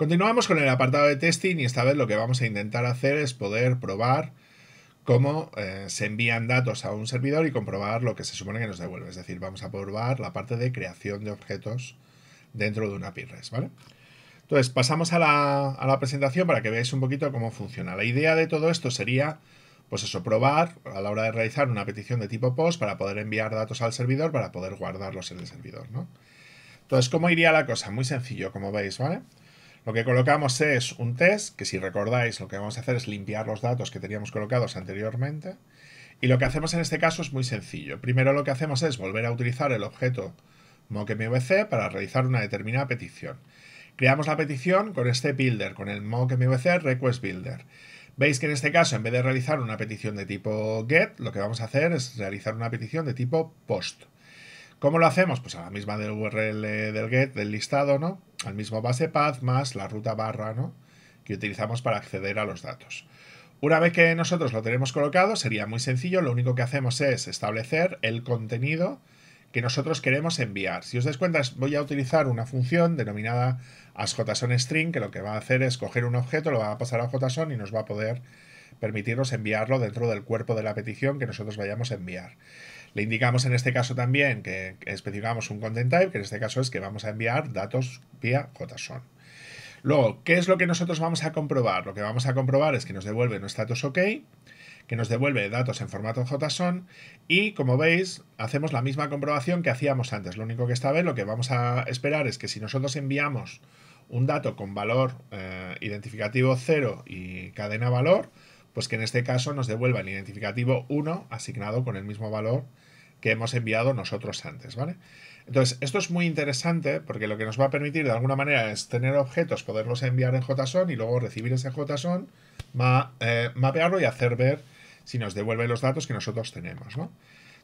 Continuamos con el apartado de testing y esta vez lo que vamos a intentar hacer es poder probar cómo eh, se envían datos a un servidor y comprobar lo que se supone que nos devuelve. Es decir, vamos a probar la parte de creación de objetos dentro de una API REST, ¿vale? Entonces, pasamos a la, a la, presentación para que veáis un poquito cómo funciona. La idea de todo esto sería, pues eso, probar a la hora de realizar una petición de tipo POST para poder enviar datos al servidor, para poder guardarlos en el servidor, ¿no? Entonces, ¿cómo iría la cosa? Muy sencillo, como veis, ¿vale? Lo que colocamos es un test, que si recordáis lo que vamos a hacer es limpiar los datos que teníamos colocados anteriormente. Y lo que hacemos en este caso es muy sencillo. Primero lo que hacemos es volver a utilizar el objeto mockmvc para realizar una determinada petición. Creamos la petición con este builder, con el mockmvc request builder. Veis que en este caso, en vez de realizar una petición de tipo get, lo que vamos a hacer es realizar una petición de tipo post. ¿Cómo lo hacemos? Pues a la misma del URL del get, del listado, ¿no? Al mismo base path más la ruta barra, ¿no? Que utilizamos para acceder a los datos. Una vez que nosotros lo tenemos colocado, sería muy sencillo. Lo único que hacemos es establecer el contenido que nosotros queremos enviar. Si os dais cuenta, voy a utilizar una función denominada asjson_string, que lo que va a hacer es coger un objeto, lo va a pasar a json y nos va a poder permitirnos enviarlo dentro del cuerpo de la petición que nosotros vayamos a enviar. Le indicamos en este caso también que especificamos un content type, que en este caso es que vamos a enviar datos vía JSON. Luego, ¿qué es lo que nosotros vamos a comprobar? Lo que vamos a comprobar es que nos devuelve un status OK, que nos devuelve datos en formato JSON y como veis hacemos la misma comprobación que hacíamos antes. Lo único que esta vez lo que vamos a esperar es que si nosotros enviamos un dato con valor eh, identificativo 0 y cadena valor, pues que en este caso nos devuelva el identificativo 1 asignado con el mismo valor que hemos enviado nosotros antes, ¿vale? Entonces, esto es muy interesante porque lo que nos va a permitir de alguna manera es tener objetos, poderlos enviar en JSON y luego recibir ese JSON, eh, mapearlo y hacer ver si nos devuelve los datos que nosotros tenemos, ¿no?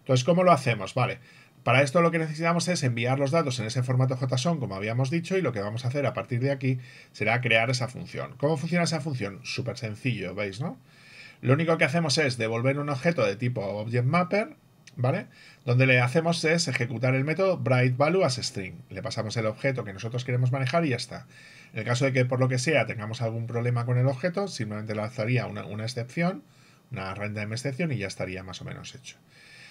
Entonces, ¿cómo lo hacemos? Vale. Para esto lo que necesitamos es enviar los datos en ese formato JSON, como habíamos dicho, y lo que vamos a hacer a partir de aquí será crear esa función. ¿Cómo funciona esa función? Súper sencillo, ¿veis, no? Lo único que hacemos es devolver un objeto de tipo ObjectMapper, ¿vale? Donde le hacemos es ejecutar el método brightValueAsString. Le pasamos el objeto que nosotros queremos manejar y ya está. En el caso de que por lo que sea tengamos algún problema con el objeto, simplemente lanzaría una, una excepción, una random excepción y ya estaría más o menos hecho.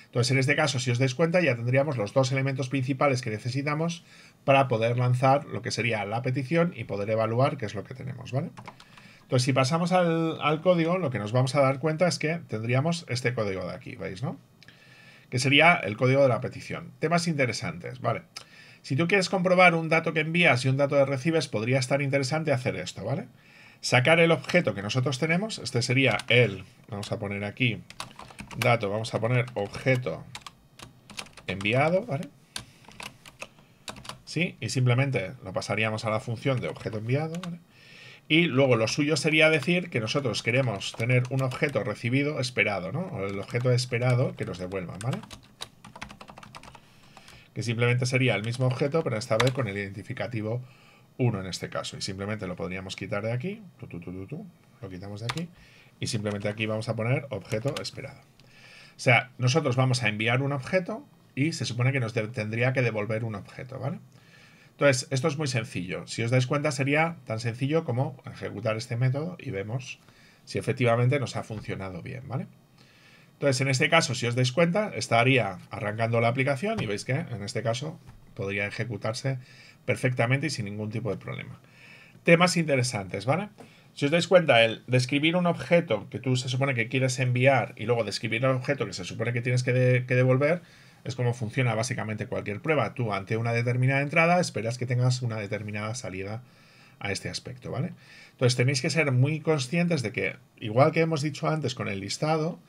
Entonces, en este caso, si os dais cuenta, ya tendríamos los dos elementos principales que necesitamos para poder lanzar lo que sería la petición y poder evaluar qué es lo que tenemos, ¿vale? Entonces, si pasamos al, código, lo que nos vamos a dar cuenta es que tendríamos este código de aquí, ¿veis, no? Que sería el código de la petición. Temas interesantes, ¿vale? Si tú quieres comprobar un dato que envías y un dato que recibes, podría estar interesante hacer esto, ¿vale? Sacar el objeto que nosotros tenemos, este sería el, vamos a poner aquí, dato, vamos a poner objeto enviado, ¿vale? ¿Sí? Y simplemente lo pasaríamos a la función de objeto enviado, ¿vale? Y luego lo suyo sería decir que nosotros queremos tener un objeto recibido esperado, ¿no? O el objeto esperado que nos devuelvan, ¿vale? Que simplemente sería el mismo objeto, pero esta vez con el identificativo 1 en este caso. Y simplemente lo podríamos quitar de aquí. lo quitamos de aquí. Y simplemente aquí vamos a poner objeto esperado. O sea, nosotros vamos a enviar un objeto y se supone que nos tendría que devolver un objeto, ¿vale? Entonces, esto es muy sencillo. Si os dais cuenta, sería tan sencillo como ejecutar este método y vemos si efectivamente nos ha funcionado bien, ¿vale? Entonces, en este caso, si os dais cuenta, estaría arrancando la aplicación y veis que en este caso podría ejecutarse perfectamente y sin ningún tipo de problema. Temas interesantes, ¿vale? Si os dais cuenta, el describir un objeto que tú se supone que quieres enviar y luego describir el objeto que se supone que tienes que, devolver, es como funciona básicamente cualquier prueba. Tú ante una determinada entrada esperas que tengas una determinada salida a este aspecto, ¿vale? Entonces tenéis que ser muy conscientes de que, igual que hemos dicho antes con el listado,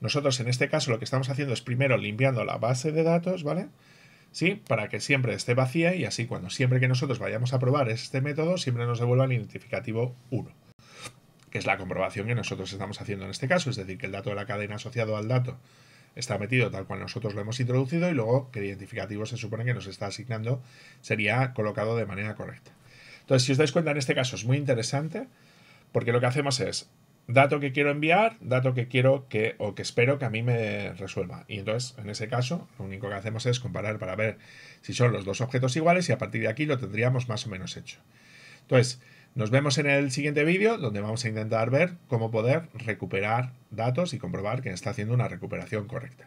nosotros en este caso lo que estamos haciendo es primero limpiando la base de datos, ¿vale? ¿Sí? Para que siempre esté vacía y así cuando siempre que nosotros vayamos a probar este método, siempre nos devuelva el identificativo 1 que es la comprobación que nosotros estamos haciendo en este caso, es decir, que el dato de la cadena asociado al dato está metido tal cual nosotros lo hemos introducido y luego que el identificativo se supone que nos está asignando sería colocado de manera correcta. Entonces, si os dais cuenta, en este caso es muy interesante porque lo que hacemos es dato que quiero enviar, dato que quiero que o que espero que a mí me resuelva. Y entonces, en ese caso, lo único que hacemos es comparar para ver si son los dos objetos iguales y a partir de aquí lo tendríamos más o menos hecho. Entonces, nos vemos en el siguiente vídeo donde vamos a intentar ver cómo poder recuperar datos y comprobar que está haciendo una recuperación correcta.